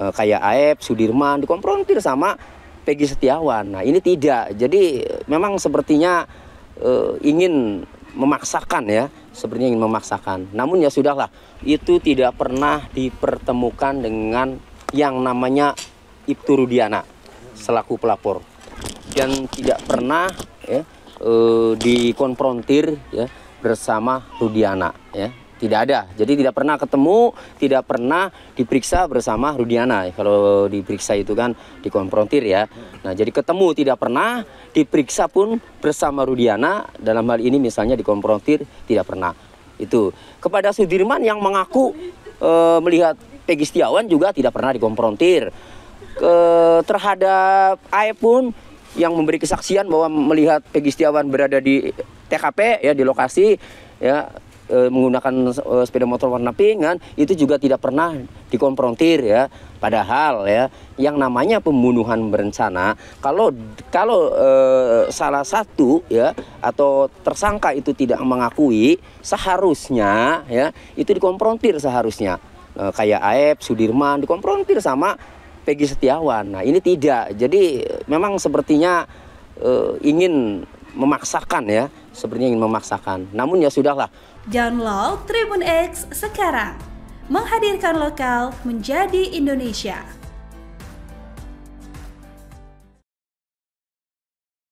Eh, kayak Aep, Sudirman dikonfrontir sama Peggy Setiawan. Nah, ini tidak. Jadi memang sepertinya uh, ingin memaksakan ya, sepertinya ingin memaksakan. Namun ya sudahlah, itu tidak pernah dipertemukan dengan yang namanya Ibtu Rudiana selaku pelapor dan tidak pernah ya, uh, dikonfrontir ya bersama Rudiana ya tidak ada. Jadi tidak pernah ketemu, tidak pernah diperiksa bersama Rudiana. Kalau diperiksa itu kan dikonfrontir ya. Nah, jadi ketemu tidak pernah, diperiksa pun bersama Rudiana. Dalam hal ini misalnya dikonfrontir tidak pernah. Itu kepada Sudirman yang mengaku e, melihat Peggy Setiawan juga tidak pernah dikonfrontir. Ke, terhadap Aep pun yang memberi kesaksian bahwa melihat Peggy Setiawan berada di TKP ya di lokasi ya e, menggunakan e, sepeda motor warna pink kan itu juga tidak pernah dikonfrontir ya padahal ya yang namanya pembunuhan berencana kalau kalau e, salah satu ya atau tersangka itu tidak mengakui seharusnya ya itu dikonfrontir seharusnya e, kayak Aep Sudirman dikonfrontir sama Peggy Setiawan nah ini tidak jadi memang sepertinya e, ingin memaksakan ya, sepertinya ingin memaksakan. Namun ya sudahlah. Download Tribun X sekarang. Menghadirkan lokal menjadi Indonesia.